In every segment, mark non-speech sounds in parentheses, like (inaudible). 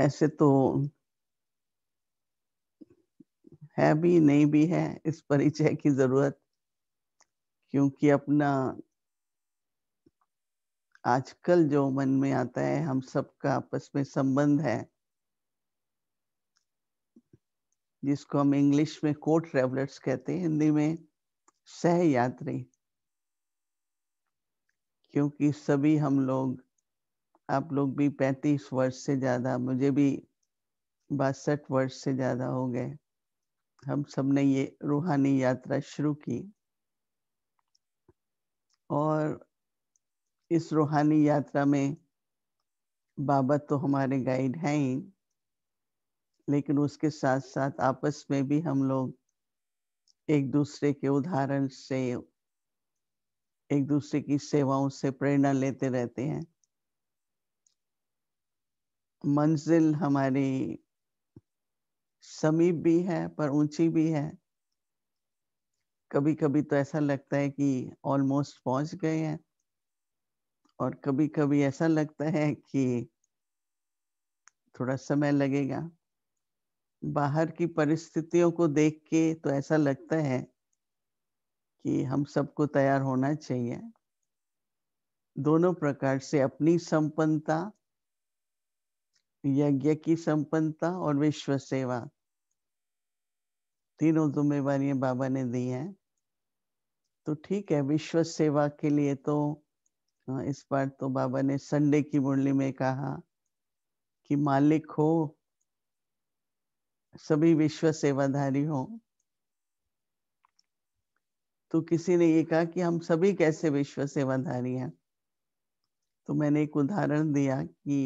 ऐसे तो है भी नहीं भी है इस परिचय की जरूरत क्योंकि अपना आजकल जो मन में आता है हम सबका आपस में संबंध है जिसको हम इंग्लिश में कोर्ट ट्रेवलर्स कहते हैं हिंदी में सह यात्री क्योंकि सभी हम लोग आप लोग भी पैंतीस वर्ष से ज़्यादा मुझे भी बासठ वर्ष से ज़्यादा हो गए हम सब ने ये रूहानी यात्रा शुरू की और इस रूहानी यात्रा में बाबा तो हमारे गाइड हैं ही लेकिन उसके साथ साथ आपस में भी हम लोग एक दूसरे के उदाहरण से एक दूसरे की सेवाओं से प्रेरणा लेते रहते हैं मंजिल हमारी समीप भी है पर ऊंची भी है कभी कभी तो ऐसा लगता है कि ऑलमोस्ट पहुंच गए हैं और कभी कभी ऐसा लगता है कि थोड़ा समय लगेगा बाहर की परिस्थितियों को देख के तो ऐसा लगता है कि हम सबको तैयार होना चाहिए दोनों प्रकार से अपनी संपन्नता यज्ञ की संपन्नता और विश्व सेवा तीनों जिम्मेवार बाबा ने दी है तो ठीक है विश्व सेवा के लिए तो हाँ, इस बार तो बाबा ने संडे की मुरली में कहा कि मालिक हो सभी विश्व सेवाधारी हो तो किसी ने ये कहा कि हम सभी कैसे विश्व सेवाधारी हैं तो मैंने एक उदाहरण दिया कि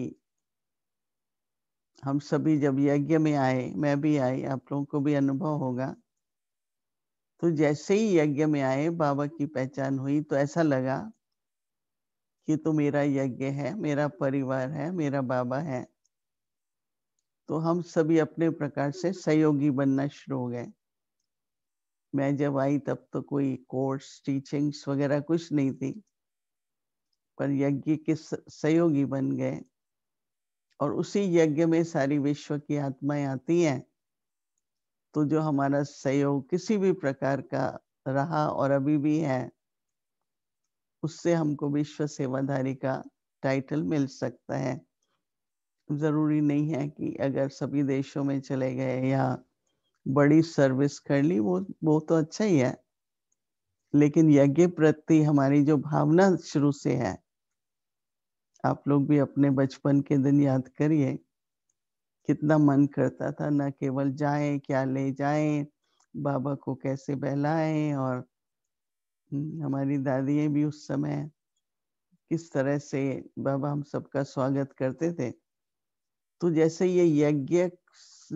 हम सभी जब यज्ञ में आए मैं भी आई आप लोगों को भी अनुभव होगा तो जैसे ही यज्ञ में आए बाबा की पहचान हुई तो ऐसा लगा कि तो मेरा यज्ञ है मेरा परिवार है मेरा बाबा है तो हम सभी अपने प्रकार से सहयोगी बनना शुरू हो गए मैं जब आई तब तो कोई कोर्स टीचिंग्स वगैरह कुछ नहीं थी पर यज्ञ के सहयोगी बन गए और उसी यज्ञ में सारी विश्व की आत्माएं आती हैं तो जो हमारा सहयोग किसी भी प्रकार का रहा और अभी भी है उससे हमको विश्व सेवाधारी का टाइटल मिल सकता है जरूरी नहीं है कि अगर सभी देशों में चले गए या बड़ी सर्विस कर ली वो वो तो अच्छा ही है लेकिन यज्ञ प्रति हमारी जो भावना शुरू से है आप लोग भी अपने बचपन के दिन याद करिए कितना मन करता था ना केवल जाए क्या ले जाए बाबा को कैसे बहलाए और हम्म, हमारी दादियाँ भी उस समय किस तरह से बाबा हम सबका स्वागत करते थे तो जैसे ये यज्ञ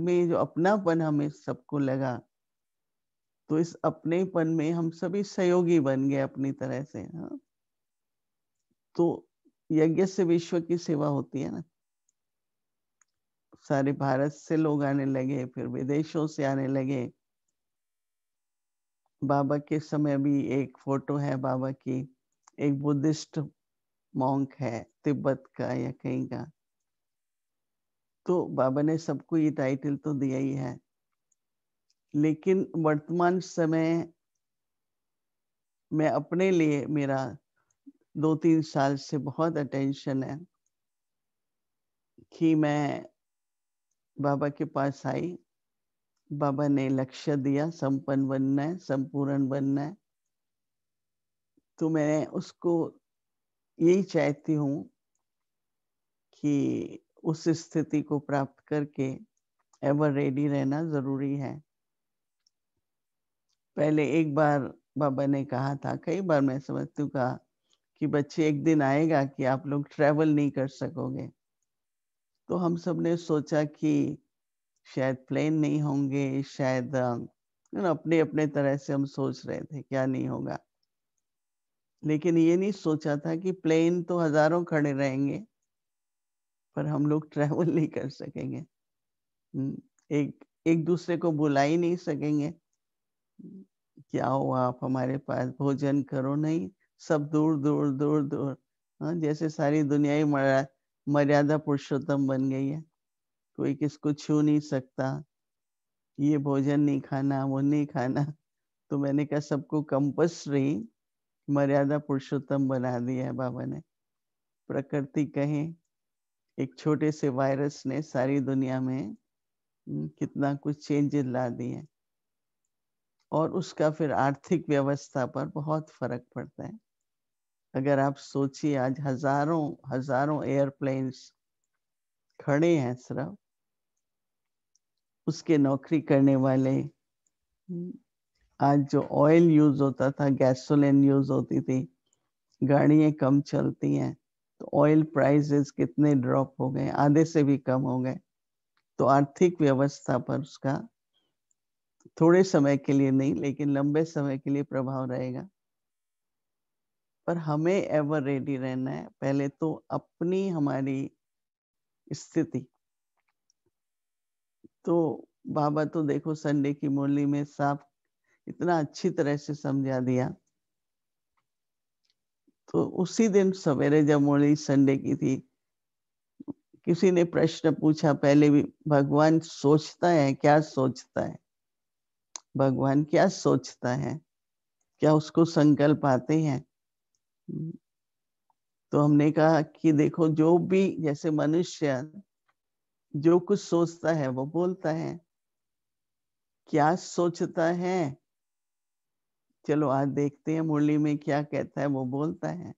में जो अपनापन हमें सबको लगा तो इस अपनेपन में हम सभी सहयोगी बन गए अपनी तरह से हाँ तो यज्ञ से विश्व की सेवा होती है ना सारे भारत से लोग आने लगे फिर विदेशों से आने लगे बाबा के समय भी एक फोटो है बाबा की एक बुद्धिस्ट मॉन्क है तिब्बत का या कहीं का तो बाबा ने सबको ये टाइटल तो दिया ही है लेकिन वर्तमान समय मैं अपने लिए मेरा दो तीन साल से बहुत अटेंशन है कि मैं बाबा के पास आई बाबा ने लक्ष्य दिया संपन्न बनना है संपूर्ण बनना है तो मैं उसको यही चाहती हूँ कि उस स्थिति को प्राप्त करके एवर रेडी रहना जरूरी है पहले एक बार बाबा ने कहा था कई बार मैं समझती हूँ कहा कि बच्चे एक दिन आएगा कि आप लोग ट्रैवल नहीं कर सकोगे तो हम सब ने सोचा कि शायद प्लेन नहीं होंगे शायद यू नो अपने अपने तरह से हम सोच रहे थे क्या नहीं होगा लेकिन ये नहीं सोचा था कि प्लेन तो हजारों खड़े रहेंगे पर हम लोग ट्रैवल नहीं कर सकेंगे हम्म, एक एक दूसरे को बुला ही नहीं सकेंगे क्या हो आप हमारे पास भोजन करो नहीं सब दूर दूर दूर दूर हाँ जैसे सारी दुनिया ही मर्यादा पुरुषोत्तम बन गई है कोई किसको छू नहीं सकता ये भोजन नहीं खाना वो नहीं खाना तो मैंने कहा सबको कंपल्सरी मर्यादा पुरुषोत्तम बना दिया है बाबा ने प्रकृति कहे एक छोटे से वायरस ने सारी दुनिया में हम्म, कितना कुछ चेंजेस ला दिए और उसका फिर आर्थिक व्यवस्था पर बहुत फर्क पड़ता है अगर आप सोचिए आज हजारों हजारों एयरप्लेन्स खड़े हैं सिर्फ उसके नौकरी करने वाले आज जो ऑयल यूज होता था गैसोलिन यूज होती थी गाड़ियां कम चलती हैं तो ऑयल प्राइसेस कितने ड्रॉप हो गए आधे से भी कम हो गए तो आर्थिक व्यवस्था पर उसका थोड़े समय के लिए नहीं लेकिन लंबे समय के लिए प्रभाव रहेगा पर हमें एवर रेडी रहना है पहले तो अपनी हमारी स्थिति तो बाबा तो देखो संडे की मुरली में साफ इतना अच्छी तरह से समझा दिया तो उसी दिन सवेरे जब मुरली संडे की थी किसी ने प्रश्न पूछा पहले भी भगवान सोचता है क्या सोचता है भगवान क्या सोचता है क्या उसको संकल्प आते हैं तो हमने कहा कि देखो जो भी जैसे मनुष्य जो कुछ सोचता है वो बोलता है क्या सोचता है चलो आज देखते हैं मुरली में क्या कहता है वो बोलता है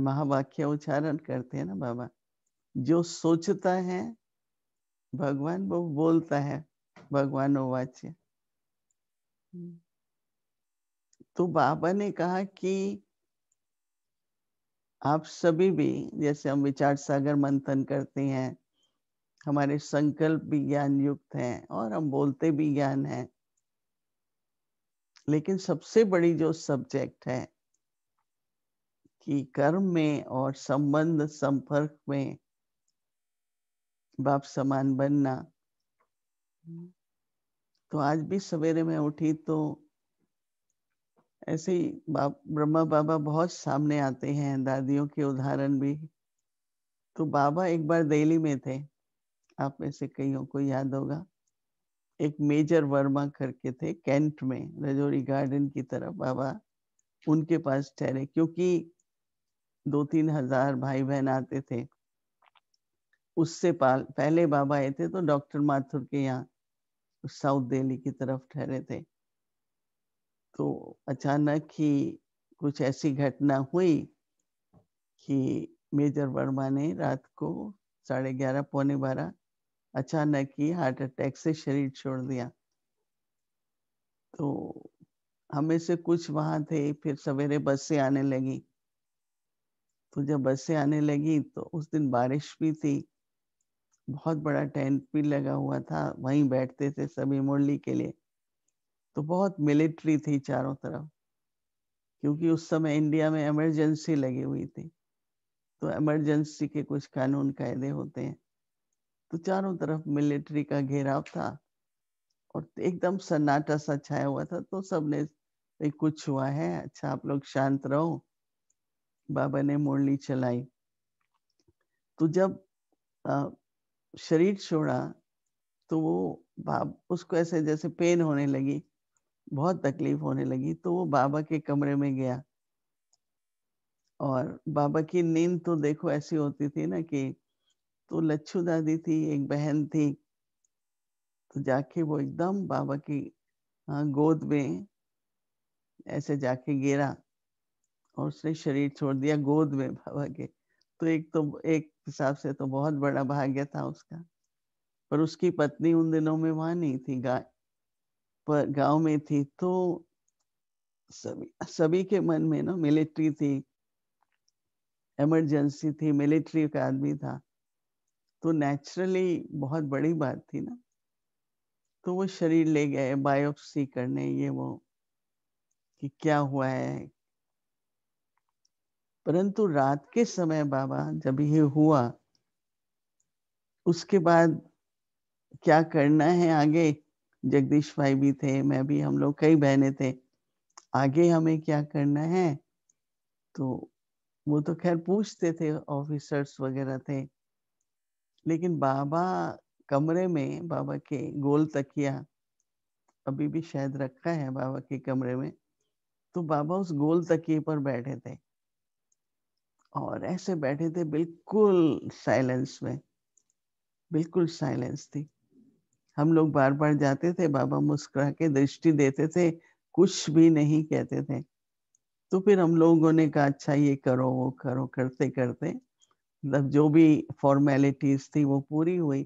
महावाक्य उच्चारण करते हैं ना बाबा जो सोचता है भगवान वो बोलता है भगवान वाच्य तो बाबा ने कहा कि आप सभी भी जैसे हम विचार सागर मंथन करते हैं हमारे संकल्प भी ज्ञान युक्त हैं और हम बोलते भी ज्ञान हैं लेकिन सबसे बड़ी जो सब्जेक्ट है कि कर्म में और संबंध संपर्क में बाप समान बनना तो आज भी सवेरे में उठी तो ऐसे ही बाप ब्रह्मा बाबा बहुत सामने आते हैं दादियों के उदाहरण भी तो बाबा एक बार दिल्ली में थे आप में से कईयों को याद होगा एक मेजर वर्मा करके थे कैंट में रजौरी गार्डन की तरफ बाबा उनके पास ठहरे क्योंकि दो तीन हजार भाई बहन आते थे उससे पहले बाबा आए थे तो डॉक्टर माथुर के यहाँ साउथ दिल्ली की तरफ ठहरे थे तो अचानक ही कुछ ऐसी घटना हुई कि मेजर वर्मा ने रात को साढ़े ग्यारह पौने बारह अचानक ही हार्ट अटैक से शरीर छोड़ दिया तो हमें से कुछ वहां थे फिर सवेरे बस से आने लगी तो जब बस से आने लगी तो उस दिन बारिश भी थी बहुत बड़ा टेंट भी लगा हुआ था वहीं बैठते थे सभी मुरली के लिए तो बहुत मिलिट्री थी चारों तरफ क्योंकि उस समय इंडिया में इमरजेंसी लगी हुई थी तो इमरजेंसी के कुछ कानून कायदे होते हैं तो चारों तरफ मिलिट्री का घेराव था और एकदम सन्नाटा सा छाया हुआ था तो सबने भाई कुछ हुआ है अच्छा आप लोग शांत रहो बाबा ने मुरली चलाई तो जब आ, शरीर छोड़ा तो वो बाप उसको ऐसे जैसे पेन होने लगी बहुत तकलीफ होने लगी तो वो बाबा के कमरे में गया और बाबा की नींद तो देखो ऐसी होती थी ना कि तो लच्छू दादी थी एक बहन थी तो जाके वो एकदम बाबा की हाँ, गोद में ऐसे जाके गिरा और उसने शरीर छोड़ दिया गोद में बाबा के तो एक तो एक हिसाब से तो बहुत बड़ा भाग्य था उसका पर उसकी पत्नी उन दिनों में वहां नहीं थी पर गांव में थी तो सभी सभी के मन में ना मिलिट्री थी इमरजेंसी थी मिलिट्री का आदमी था तो नेचुरली बहुत बड़ी बात थी ना तो वो शरीर ले गए बायोप्सी करने ये वो कि क्या हुआ है परंतु रात के समय बाबा जब ये हुआ उसके बाद क्या करना है आगे जगदीश भाई भी थे मैं भी हम लोग कई बहने थे आगे हमें क्या करना है तो वो तो खैर पूछते थे ऑफिसर्स वगैरह थे लेकिन बाबा कमरे में बाबा के गोल तकिया अभी भी शायद रखा है बाबा के कमरे में तो बाबा उस गोल तकिए पर बैठे थे और ऐसे बैठे थे बिल्कुल साइलेंस में बिल्कुल साइलेंस थी हम लोग बार बार जाते थे बाबा मुस्कुरा के दृष्टि देते थे कुछ भी नहीं कहते थे तो फिर हम लोगों ने कहा अच्छा ये करो वो करो करते करते मतलब जो भी फॉर्मेलिटीज थी वो पूरी हुई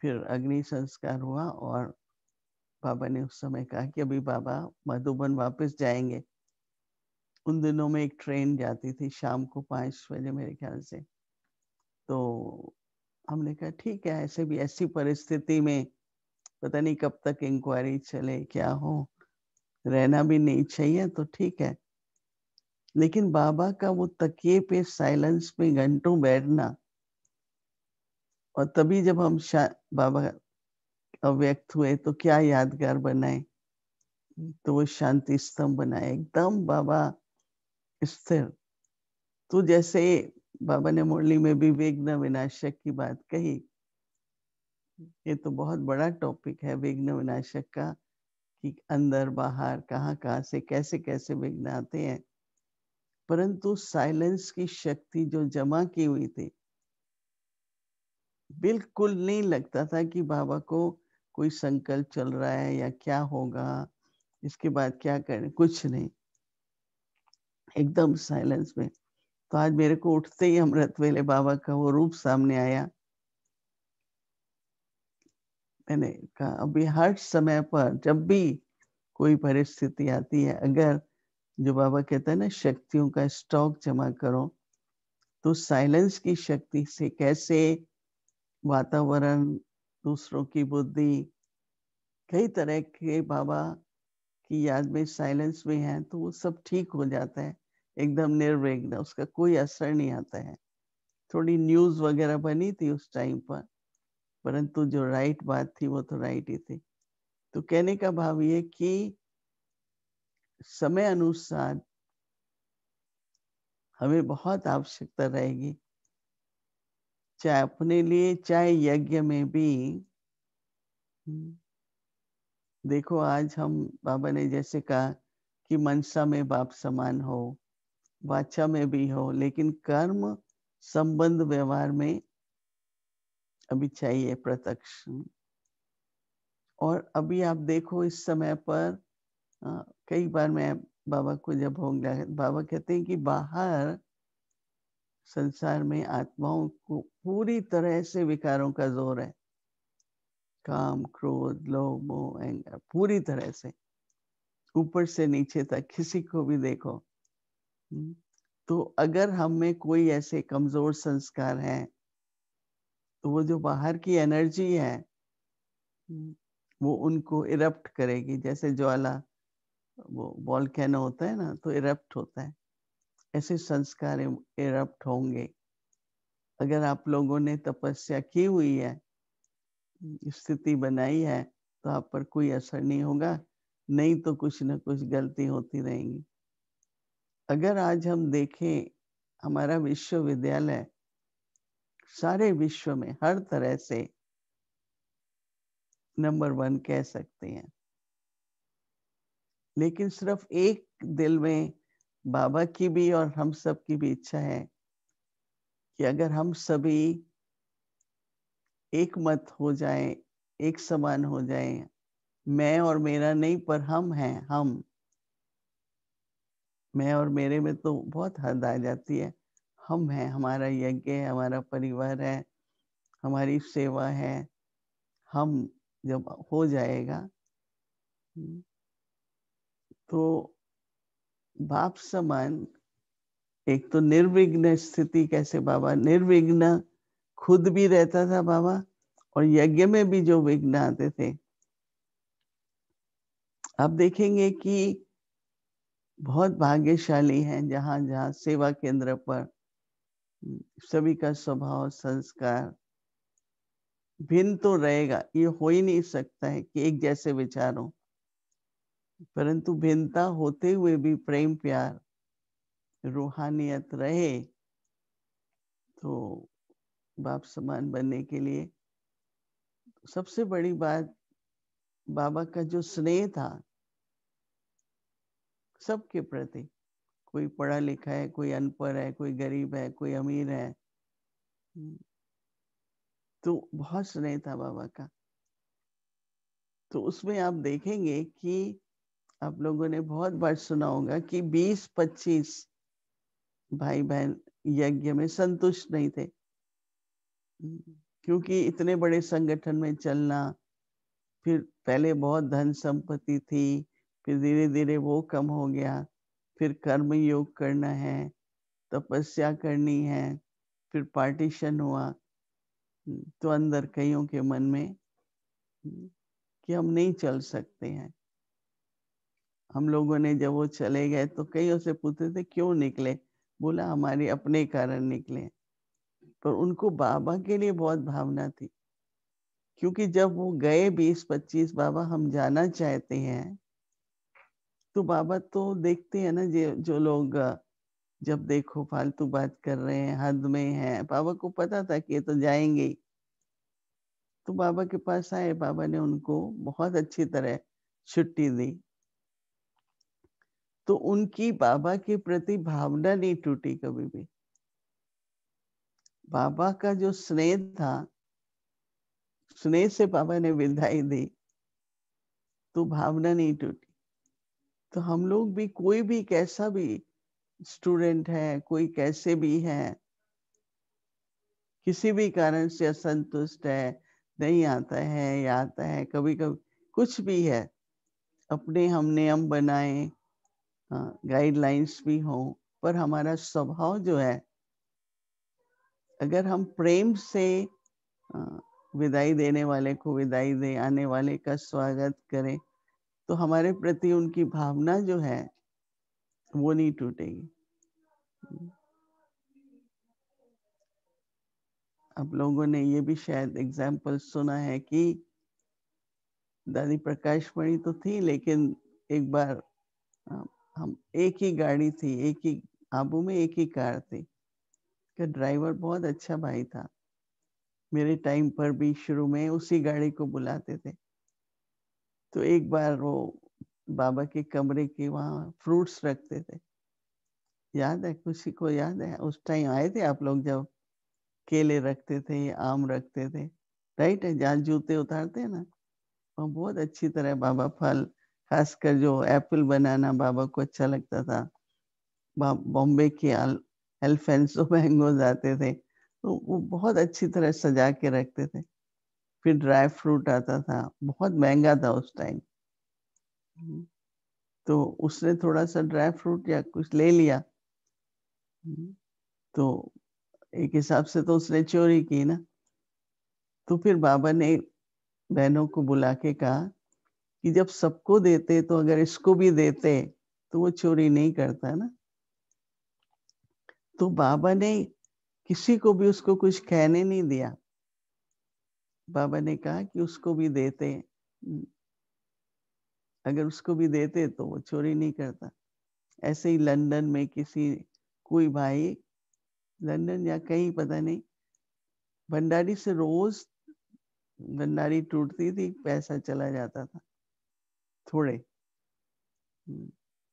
फिर अग्नि संस्कार हुआ और बाबा ने उस समय कहा कि अभी बाबा मधुबन वापस जाएंगे उन दिनों में एक ट्रेन जाती थी शाम को पांच बजे मेरे ख्याल से तो हमने कहा ठीक है ऐसे भी ऐसी परिस्थिति में पता नहीं कब तक इंक्वायरी चले क्या हो रहना भी नहीं चाहिए तो ठीक है लेकिन बाबा का वो तकिए पे साइलेंस में घंटों बैठना और तभी जब हम बाबा अव्यक्त हुए तो क्या यादगार बनाए तो वो शांति स्तंभ बनाए एकदम बाबा स्थिर तो जैसे बाबा ने मुरली में भी विघ्न विनाशक की बात कही ये तो बहुत बड़ा टॉपिक है विघ्न विनाशक का कि अंदर बाहर कहाँ कहाँ से कैसे कैसे विघ्न आते हैं परंतु साइलेंस की शक्ति जो जमा की हुई थी बिल्कुल नहीं लगता था कि बाबा को कोई संकल्प चल रहा है या क्या होगा इसके बाद क्या करें कुछ नहीं एकदम साइलेंस में तो आज मेरे को उठते ही अमृत वेले बाबा का वो रूप सामने आया मैंने कहा अभी हर समय पर जब भी कोई परिस्थिति आती है अगर जो बाबा कहते हैं ना शक्तियों का स्टॉक जमा करो तो साइलेंस की शक्ति से कैसे वातावरण दूसरों की बुद्धि कई तरह के बाबा की याद में साइलेंस में है तो वो सब ठीक हो जाता है एकदम निर्विघ्न उसका कोई असर नहीं आता है थोड़ी न्यूज वगैरह बनी थी उस टाइम पर परंतु जो राइट बात थी वो तो राइट ही थी तो कहने का भाव ये कि समय अनुसार हमें बहुत आवश्यकता रहेगी चाहे अपने लिए चाहे यज्ञ में भी देखो आज हम बाबा ने जैसे कहा कि मनसा में बाप समान हो वाचा में भी हो लेकिन कर्म संबंध व्यवहार में अभी चाहिए प्रत्यक्ष और अभी आप देखो इस समय पर आ, कई बार मैं बाबा को जब होंग बाबा कहते हैं कि बाहर संसार में आत्माओं को पूरी तरह से विकारों का जोर है काम क्रोध लोभ मोह एंगर पूरी तरह से ऊपर से नीचे तक किसी को भी देखो हम्म, तो अगर हम में कोई ऐसे कमजोर संस्कार हैं तो वो जो बाहर की एनर्जी है हम्म, वो उनको इरप्ट करेगी जैसे ज्वाला वो कहना होता है ना तो इरप्ट होता है ऐसे संस्कार इरप्ट होंगे अगर आप लोगों ने तपस्या की हुई है हम्म, स्थिति बनाई है तो आप पर कोई असर नहीं होगा नहीं तो कुछ ना कुछ गलती होती रहेंगी अगर आज हम देखें हमारा विश्वविद्यालय सारे विश्व में हर तरह से नंबर वन कह सकते हैं लेकिन सिर्फ एक दिल में बाबा की भी और हम सब की भी इच्छा है कि अगर हम सभी एक मत हो जाएं, एक समान हो जाएं, मैं और मेरा नहीं पर हम हैं हम मैं और मेरे में तो बहुत हद आ जाती है हम हैं हमारा यज्ञ है हमारा परिवार है हमारी सेवा है हम जब हो जाएगा तो बाप समान एक तो निर्विघ्न स्थिति कैसे बाबा निर्विघ्न खुद भी रहता था बाबा और यज्ञ में भी जो विघ्न आते थे आप देखेंगे कि बहुत भाग्यशाली हैं जहाँ जहाँ सेवा केंद्र पर हम्म, सभी का स्वभाव संस्कार भिन्न तो रहेगा ये हो ही नहीं सकता है कि एक जैसे विचार हो परंतु भिन्नता होते हुए भी प्रेम प्यार रूहानियत रहे तो बाप समान बनने के लिए सबसे बड़ी बात बाबा का जो स्नेह था सबके प्रति कोई पढ़ा लिखा है कोई अनपढ़ है कोई गरीब है कोई अमीर है हम्म। तो बहुत स्नेह था बाबा का तो उसमें आप देखेंगे कि आप लोगों ने बहुत बार सुना होगा कि 20-25 भाई बहन यज्ञ में संतुष्ट नहीं थे हम्म। क्योंकि इतने बड़े संगठन में चलना फिर पहले बहुत धन संपत्ति थी फिर धीरे धीरे वो कम हो गया फिर कर्म योग करना है तपस्या करनी है फिर पार्टीशन हुआ तो अंदर कईयों के मन में कि हम नहीं चल सकते हैं हम लोगों ने जब वो चले गए तो कईयों से पूछते थे क्यों निकले बोला हमारे अपने कारण निकले पर उनको बाबा के लिए बहुत भावना थी क्योंकि जब वो गए बीस पच्चीस बाबा हम जाना चाहते हैं तो बाबा तो देखते हैं ना जो जो लोग जब देखो फालतू बात कर रहे हैं हद में है बाबा को पता था कि ये तो जाएंगे तो बाबा के पास आए बाबा ने उनको बहुत अच्छी तरह छुट्टी दी तो उनकी बाबा के प्रति भावना नहीं टूटी कभी भी बाबा का जो स्नेह था स्नेह से बाबा ने विदाई दी तो भावना नहीं टूटी तो हम लोग भी कोई भी कैसा भी स्टूडेंट है कोई कैसे भी है किसी भी कारण से असंतुष्ट है नहीं आता है या आता है कभी कभी कुछ भी है अपने हम नियम बनाए गाइडलाइंस हाँ, भी हो पर हमारा स्वभाव जो है अगर हम प्रेम से हाँ, विदाई देने वाले को विदाई दे आने वाले का स्वागत करें तो हमारे प्रति उनकी भावना जो है वो नहीं टूटेगी आप लोगों ने ये भी शायद एग्जाम्पल सुना है कि दादी प्रकाश मणि तो थी लेकिन एक बार हम एक ही गाड़ी थी एक ही आबू में एक ही कार थी का ड्राइवर बहुत अच्छा भाई था मेरे टाइम पर भी शुरू में उसी गाड़ी को बुलाते थे तो एक बार वो बाबा के कमरे के वहां फ्रूट्स रखते थे याद है किसी को याद है उस टाइम आए थे आप लोग जब केले रखते थे आम रखते थे राइट है जहाँ जूते उतारते हैं ना वो बहुत अच्छी तरह बाबा फल खासकर जो एप्पल बनाना बाबा को अच्छा लगता था बॉम्बे के एल्फेंसो मैंगोज (laughs) आते थे तो वो बहुत अच्छी तरह सजा के रखते थे फिर ड्राई फ्रूट आता था बहुत महंगा था उस टाइम हम्म। तो उसने थोड़ा सा ड्राई फ्रूट या कुछ ले लिया हम्म। तो एक हिसाब से तो उसने चोरी की ना तो फिर बाबा ने बहनों को बुला के कहा कि जब सबको देते तो अगर इसको भी देते तो वो चोरी नहीं करता ना तो बाबा ने किसी को भी उसको कुछ कहने नहीं दिया बाबा ने कहा कि उसको भी देते अगर उसको भी देते तो वो चोरी नहीं करता ऐसे ही लंदन में किसी कोई भाई लंदन या कहीं पता नहीं भंडारी से रोज भंडारी टूटती थी पैसा चला जाता था थोड़े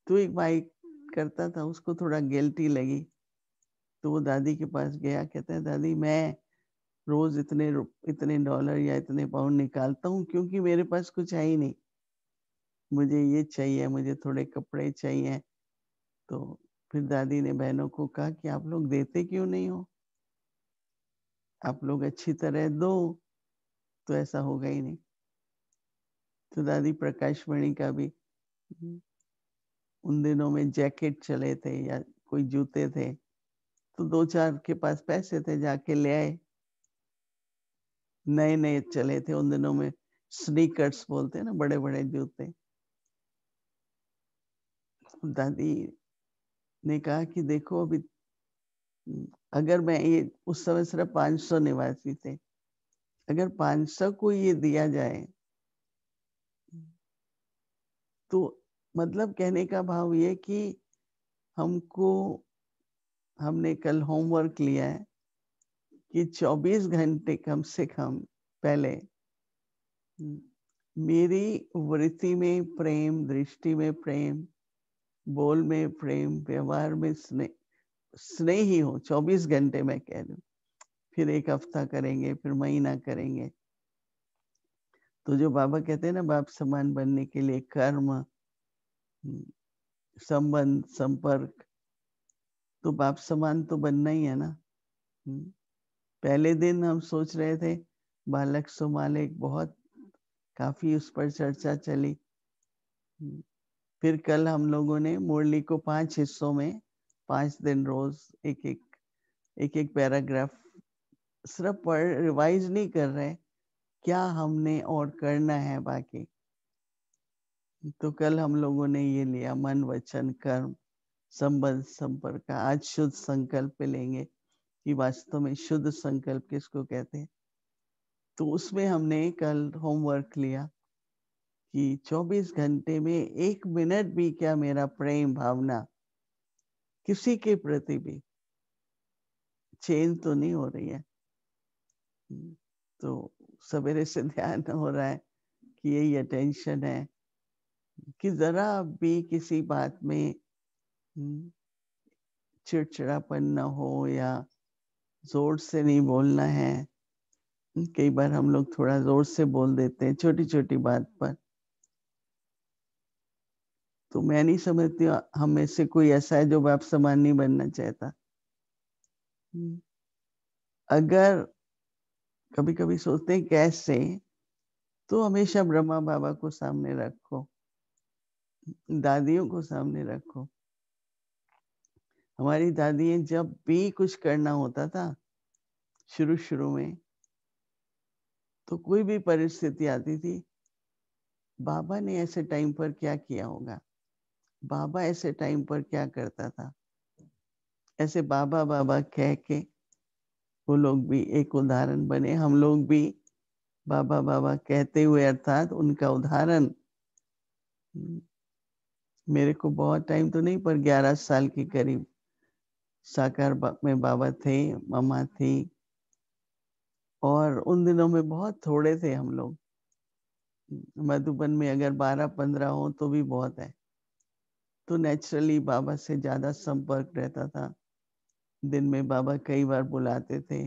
तो एक भाई करता था उसको थोड़ा गिल्टी लगी तो वो दादी के पास गया कहता है दादी मैं रोज इतने इतने डॉलर या इतने पाउंड निकालता हूँ क्योंकि मेरे पास कुछ है ही नहीं मुझे ये चाहिए मुझे थोड़े कपड़े चाहिए तो फिर दादी ने बहनों को कहा कि आप लोग देते क्यों नहीं हो आप लोग अच्छी तरह दो तो ऐसा होगा ही नहीं तो दादी प्रकाशवाणी का भी उन दिनों में जैकेट चले थे या कोई जूते थे तो दो चार के पास पैसे थे जाके ले आए नए नए चले थे उन दिनों में स्नीकर्स बोलते हैं ना बड़े बड़े जूते दादी ने कहा कि देखो अभी अगर मैं ये उस समय सिर्फ पांच सौ निवासी थे अगर पांच सौ को ये दिया जाए तो मतलब कहने का भाव ये कि हमको हमने कल होमवर्क लिया है कि 24 घंटे कम से कम पहले हम्म, मेरी वृत्ति में प्रेम दृष्टि में प्रेम बोल में प्रेम व्यवहार में स्नेह स्नेह ही हो 24 घंटे में कह लू फिर एक हफ्ता करेंगे फिर महीना करेंगे तो जो बाबा कहते हैं ना बाप समान बनने के लिए कर्म हम्म, संबंध संपर्क तो बाप समान तो बनना ही है ना हम्म, पहले दिन हम सोच रहे थे बालक सुमालिक बहुत काफी उस पर चर्चा चली फिर कल हम लोगों ने मुरली को पांच हिस्सों में पांच दिन रोज एक एक एक एक पैराग्राफ सिर्फ पढ़ रिवाइज नहीं कर रहे क्या हमने और करना है बाकी तो कल हम लोगों ने ये लिया मन वचन कर्म संबंध संपर्क आज शुद्ध संकल्प लेंगे कि वास्तव में शुद्ध संकल्प किसको कहते हैं तो उसमें हमने कल होमवर्क लिया कि 24 घंटे में एक मिनट भी क्या मेरा प्रेम भावना किसी के प्रति भी चेंज तो नहीं हो रही है तो सवेरे से ध्यान हो रहा है कि यही अटेंशन है कि जरा भी किसी बात में हम्म, चिड़चिड़ापन ना हो या जोर से नहीं बोलना है कई बार हम लोग थोड़ा जोर से बोल देते हैं छोटी छोटी बात पर तो मैं नहीं समझती हम में से कोई ऐसा है जो बाप समान नहीं बनना चाहता हम्म। अगर कभी कभी सोचते हैं कैसे तो हमेशा ब्रह्मा बाबा को सामने रखो दादियों को सामने रखो हमारी दादी जब भी कुछ करना होता था शुरू शुरू में तो कोई भी परिस्थिति आती थी बाबा ने ऐसे टाइम पर क्या किया होगा बाबा ऐसे टाइम पर क्या करता था ऐसे बाबा बाबा कह के वो लोग भी एक उदाहरण बने हम लोग भी बाबा बाबा कहते हुए अर्थात उनका उदाहरण मेरे को बहुत टाइम तो नहीं पर ग्यारह साल के करीब साकार में बाबा थे मामा थी और उन दिनों में बहुत थोड़े थे हम लोग मधुबन में अगर बारह पंद्रह हो तो भी बहुत है तो नेचुरली बाबा से ज़्यादा संपर्क रहता था दिन में बाबा कई बार बुलाते थे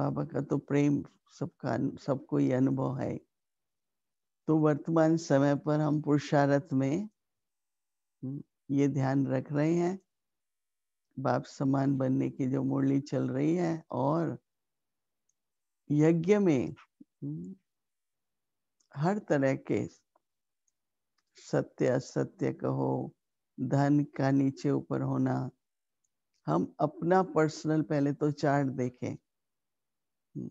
बाबा का तो प्रेम सबका सबको ये अनुभव है तो वर्तमान समय पर हम पुरुषार्थ में ये ध्यान रख रहे हैं बाप समान बनने की जो मुरली चल रही है और यज्ञ में हम्म, हर तरह के सत्य असत्य कहो धन का नीचे ऊपर होना हम अपना पर्सनल पहले तो चार्ट देखें हम्म,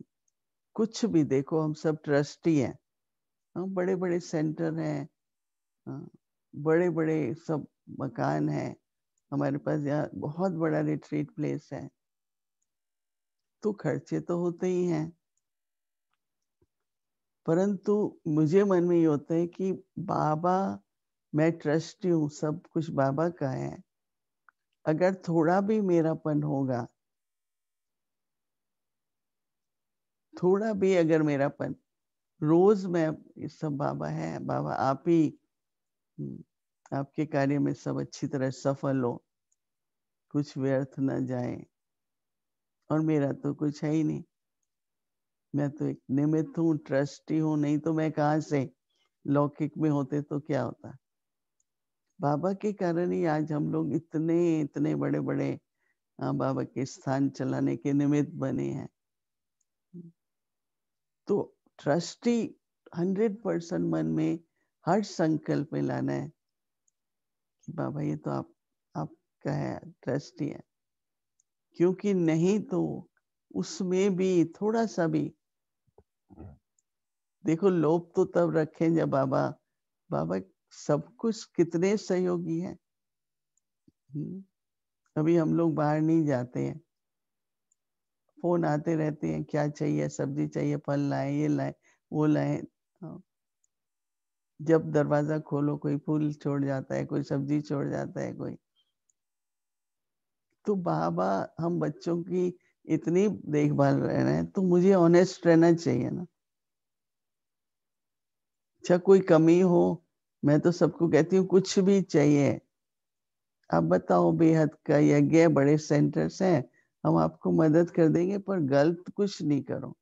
कुछ भी देखो हम सब ट्रस्टी हैं हम बड़े बड़े सेंटर हैं हाँ, बड़े बड़े सब मकान हैं हमारे पास यहाँ बहुत बड़ा रिट्रीट प्लेस है तो खर्चे तो होते ही हैं परंतु मुझे मन में ये होता है कि बाबा मैं ट्रस्टी हूँ सब कुछ बाबा का है अगर थोड़ा भी मेरापन होगा थोड़ा भी अगर मेरापन रोज मैं सब बाबा है बाबा आप ही हम्म, आपके कार्य में सब अच्छी तरह सफल हो कुछ व्यर्थ ना जाए और मेरा तो कुछ है ही नहीं मैं तो एक निमित्त हूँ ट्रस्टी हूँ नहीं तो मैं कहा से लौकिक में होते तो क्या होता बाबा के कारण ही आज हम लोग इतने इतने बड़े बड़े हाँ, बाबा के स्थान चलाने के निमित्त बने हैं तो ट्रस्टी हंड्रेड परसेंट मन में हर संकल्प में लाना है बाबा ये तो आप आपका है ट्रस्टी है क्योंकि नहीं तो उसमें भी थोड़ा सा भी देखो लोभ तो तब रखें जब बाबा बाबा सब कुछ कितने सहयोगी है हम्म। अभी हम लोग बाहर नहीं जाते हैं फोन आते रहते हैं क्या चाहिए सब्जी चाहिए फल लाए ये लाए वो लाए हाँ। जब दरवाजा खोलो कोई फूल छोड़ जाता है कोई सब्जी छोड़ जाता है कोई तो बाबा हम बच्चों की इतनी देखभाल रह रहे हैं तो मुझे ऑनेस्ट रहना चाहिए ना अच्छा कोई कमी हो मैं तो सबको कहती हूँ कुछ भी चाहिए आप बताओ बेहद का यज्ञ बड़े सेंटर्स हैं हम आपको मदद कर देंगे पर गलत कुछ नहीं करो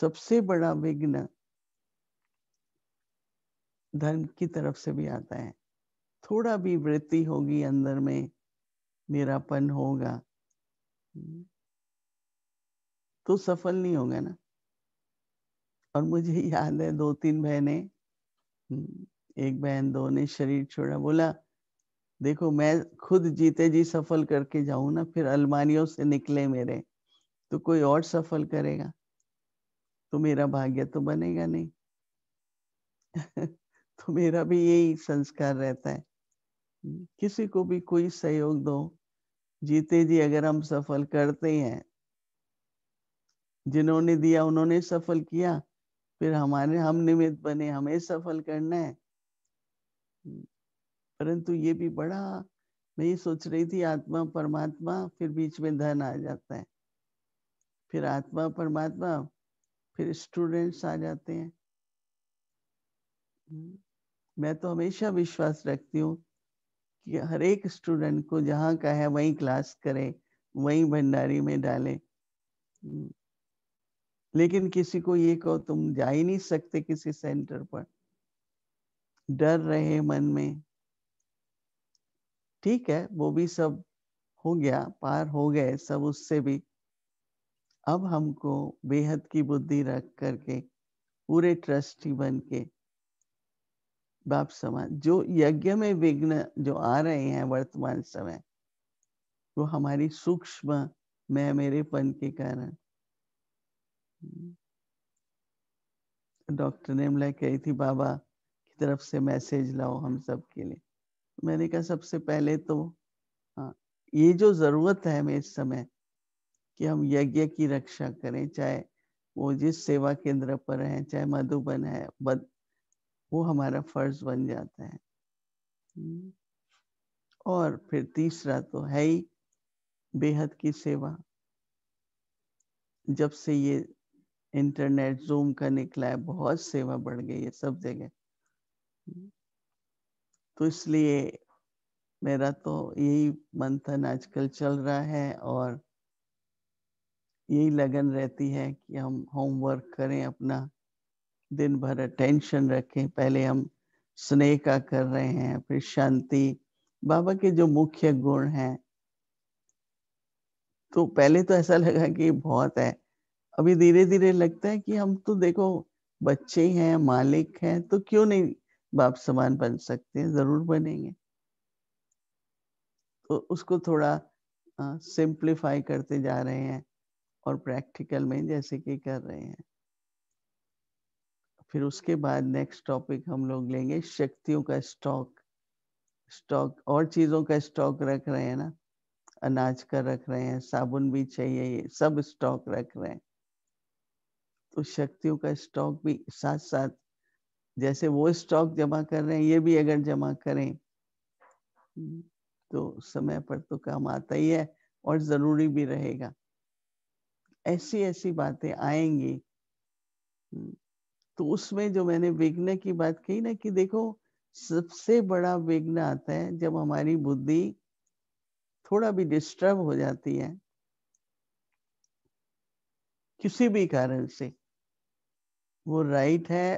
सबसे बड़ा विघ्न धर्म की तरफ से भी आता है थोड़ा भी वृत्ति होगी अंदर में मेरापन होगा तो सफल नहीं होगा ना और मुझे याद है दो तीन बहने एक बहन दो ने शरीर छोड़ा बोला देखो मैं खुद जीते जी सफल करके जाऊं ना फिर अलमारियों से निकले मेरे तो कोई और सफल करेगा तो मेरा भाग्य तो बनेगा नहीं (laughs) तो मेरा भी यही संस्कार रहता है किसी को भी कोई सहयोग दो जीते जी अगर हम सफल करते हैं जिन्होंने दिया उन्होंने सफल किया फिर हमारे हम निमित्त बने हमें सफल करना है परंतु ये भी बड़ा मैं ये सोच रही थी आत्मा परमात्मा फिर बीच में धन आ जाता है फिर आत्मा परमात्मा फिर स्टूडेंट्स आ जाते हैं मैं तो हमेशा विश्वास रखती हूँ कि हर एक स्टूडेंट को जहाँ का है वहीं क्लास करें वहीं भंडारी में डालें हम्म। लेकिन किसी को ये कहो तुम जा ही नहीं सकते किसी सेंटर पर डर रहे मन में ठीक है वो भी सब हो गया पार हो गए सब उससे भी अब हमको बेहद की बुद्धि रख करके पूरे ट्रस्टी बन के बाप समान जो यज्ञ में विघ्न जो आ रहे हैं वर्तमान समय वो हमारी सूक्ष्म मैं मेरे पन के कारण डॉक्टर नेमला कही थी बाबा की तरफ से मैसेज लाओ हम सब के लिए मैंने कहा सबसे पहले तो हाँ ये जो जरूरत है हमें इस समय कि हम यज्ञ की रक्षा करें चाहे वो जिस सेवा केंद्र पर है चाहे मधुबन है वो हमारा फर्ज बन जाता है हम्म। और फिर तीसरा तो है ही बेहद की सेवा जब से ये इंटरनेट जूम का निकला है बहुत सेवा बढ़ गई है सब जगह तो इसलिए मेरा तो यही मंथन आजकल चल रहा है और यही लगन रहती है कि हम होमवर्क करें अपना दिन भर अटेंशन रखें पहले हम स्नेह का कर रहे हैं फिर शांति बाबा के जो मुख्य गुण हैं तो पहले तो ऐसा लगा कि बहुत है अभी धीरे धीरे लगता है कि हम तो देखो बच्चे हैं मालिक हैं तो क्यों नहीं बाप समान बन सकते हैं जरूर बनेंगे तो उसको थोड़ा सिंप्लीफाई करते जा रहे हैं और प्रैक्टिकल में जैसे कि कर रहे हैं फिर उसके बाद नेक्स्ट टॉपिक हम लोग लेंगे शक्तियों का स्टॉक स्टॉक और चीज़ों का स्टॉक रख रहे हैं ना अनाज का रख रहे हैं साबुन भी चाहिए ये सब स्टॉक रख रहे हैं तो शक्तियों का स्टॉक भी साथ साथ जैसे वो स्टॉक जमा कर रहे हैं ये भी अगर जमा करें तो समय पर तो काम आता ही है और जरूरी भी रहेगा ऐसी ऐसी बातें आएंगी तो उसमें जो मैंने विघ्न की बात कही ना कि देखो सबसे बड़ा विघ्न आता है जब हमारी बुद्धि थोड़ा भी डिस्टर्ब हो जाती है किसी भी कारण से वो राइट है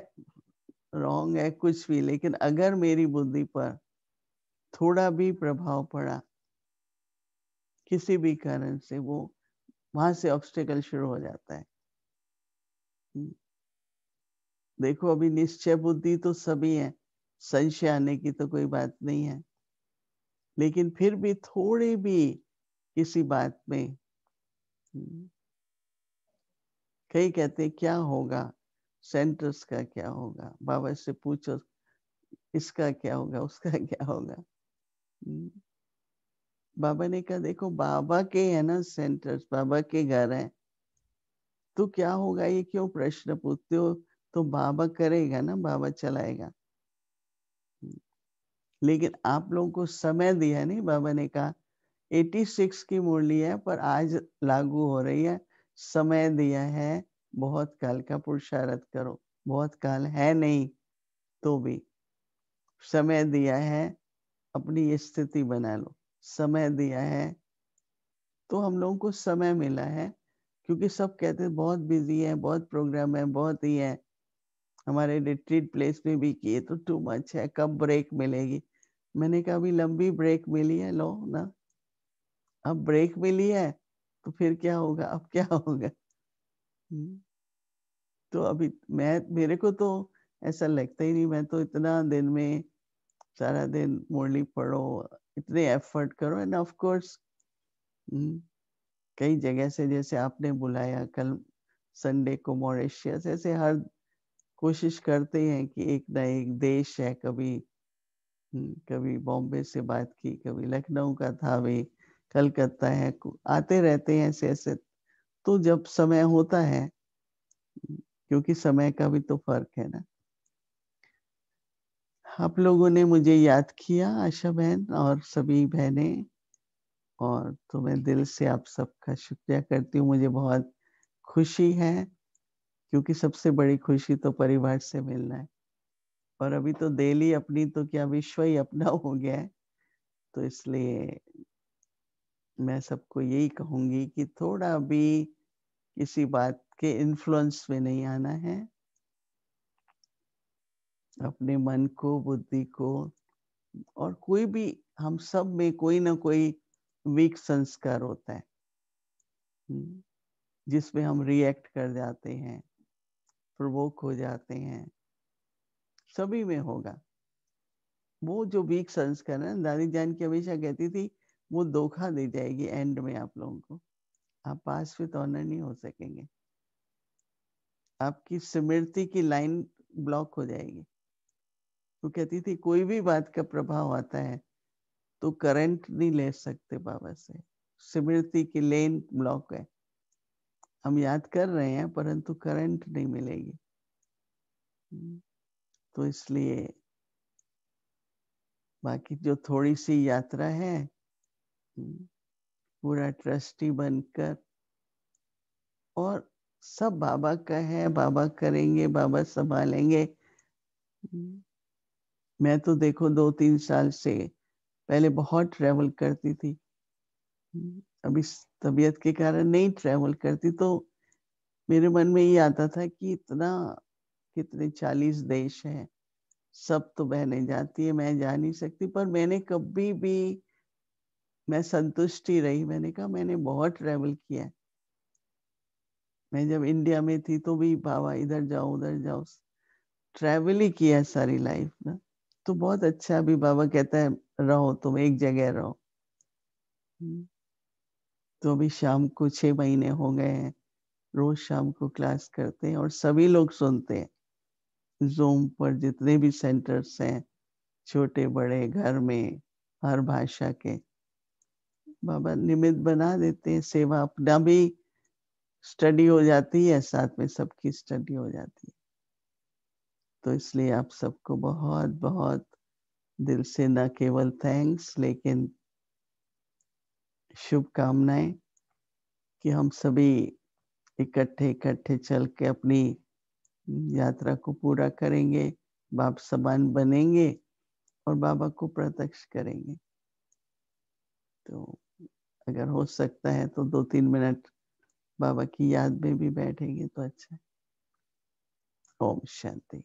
रॉन्ग है कुछ भी लेकिन अगर मेरी बुद्धि पर थोड़ा भी प्रभाव पड़ा किसी भी कारण से वो वहां से ऑब्स्टेकल शुरू हो जाता है देखो अभी निश्चय बुद्धि तो सभी है संशय आने की तो कोई बात नहीं है लेकिन फिर भी थोड़ी भी किसी बात में हम्म, कई कहते क्या होगा सेंटर्स का क्या होगा बाबा से पूछो इसका क्या होगा उसका (laughs) क्या होगा हम्म, बाबा ने कहा देखो बाबा के है ना सेंटर्स बाबा के घर है तो क्या होगा ये क्यों प्रश्न पूछते हो तो बाबा करेगा ना बाबा चलाएगा लेकिन आप लोगों को समय दिया नहीं बाबा ने कहा 86 की मुरली है पर आज लागू हो रही है समय दिया है बहुत काल का पुरुषार्थ करो बहुत काल है नहीं तो भी समय दिया है अपनी स्थिति बना लो समय दिया है तो हम लोगों को समय मिला है क्योंकि सब कहते हैं बहुत बिजी है बहुत प्रोग्राम है बहुत ही है हमारे रिट्रीट प्लेस में भी किए तो टू मच है कब ब्रेक मिलेगी मैंने कहा अभी लंबी ब्रेक मिली है लो ना अब ब्रेक मिली है तो फिर क्या होगा अब क्या होगा हम्म। तो अभी मैं मेरे को तो ऐसा लगता ही नहीं मैं तो इतना दिन में सारा दिन मुरली पढ़ो इतने एफर्ट करो एंड ऑफ कोर्स कई जगह से जैसे आपने बुलाया कल संडे को मॉरिशियस ऐसे हर कोशिश करते हैं कि एक ना एक देश है कभी हम्म, कभी बॉम्बे से बात की कभी लखनऊ का था वे कलकत्ता है आते रहते हैं ऐसे ऐसे तो जब समय होता है क्योंकि समय का भी तो फर्क है ना आप लोगों ने मुझे याद किया आशा बहन और सभी बहनें और तो मैं दिल से आप सबका शुक्रिया करती हूँ मुझे बहुत खुशी है क्योंकि सबसे बड़ी खुशी तो परिवार से मिलना है और अभी तो दिल्ली अपनी तो क्या विश्व ही अपना (laughs) हो गया है तो इसलिए मैं सबको यही कहूंगी कि थोड़ा भी किसी बात के इन्फ्लुएंस में नहीं आना है अपने मन को बुद्धि को और कोई भी हम सब में कोई ना कोई वीक संस्कार होता है हम्म, जिसमें हम रिएक्ट कर जाते हैं प्रवोक हो जाते हैं सभी में होगा वो जो वीक संस्कार है दादी जान की हमेशा कहती थी वो धोखा दे जाएगी एंड में आप लोगों को आप पास भी तो नहीं हो सकेंगे आपकी स्मृति की लाइन ब्लॉक हो जाएगी वो कहती थी कोई भी बात का प्रभाव आता है तो करंट नहीं ले सकते बाबा से स्मृति की लेन ब्लॉक है हम याद कर रहे हैं परंतु करंट नहीं मिलेगी तो इसलिए बाकी जो थोड़ी सी यात्रा है पूरा ट्रस्टी बनकर और सब बाबा का है बाबा करेंगे बाबा संभालेंगे मैं तो देखो दो तीन साल से पहले बहुत ट्रेवल करती थी अभी तबीयत के कारण नहीं ट्रेवल करती तो मेरे मन में ये आता था कि इतना कितने चालीस देश हैं सब तो बहने जाती है मैं जा नहीं सकती पर मैंने कभी भी मैं संतुष्टि रही मैंने कहा मैंने बहुत ट्रेवल किया है मैं जब इंडिया में थी तो भी बाबा इधर जाओ उधर जाओ ट्रेवल ही किया सारी लाइफ ना तो बहुत अच्छा अभी बाबा कहता है रहो तुम एक जगह रहो हम्म। तो अभी शाम को छह महीने हो गए हैं रोज शाम को क्लास करते हैं और सभी लोग सुनते हैं जूम पर जितने भी सेंटर्स हैं छोटे बड़े घर में हर भाषा के बाबा निमित्त बना देते हैं सेवा अपना भी स्टडी हो जाती है साथ में सबकी स्टडी हो जाती है तो इसलिए आप सबको बहुत बहुत दिल से न केवल थैंक्स लेकिन शुभकामनाएं कि हम सभी इकट्ठे इकट्ठे चल के अपनी यात्रा को पूरा करेंगे बाप समान बनेंगे और बाबा को प्रत्यक्ष करेंगे तो अगर हो सकता है तो दो तीन मिनट बाबा की याद में भी बैठेंगे तो अच्छा ओम शांति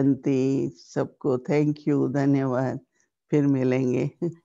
बसंती सबको थैंक यू धन्यवाद फिर मिलेंगे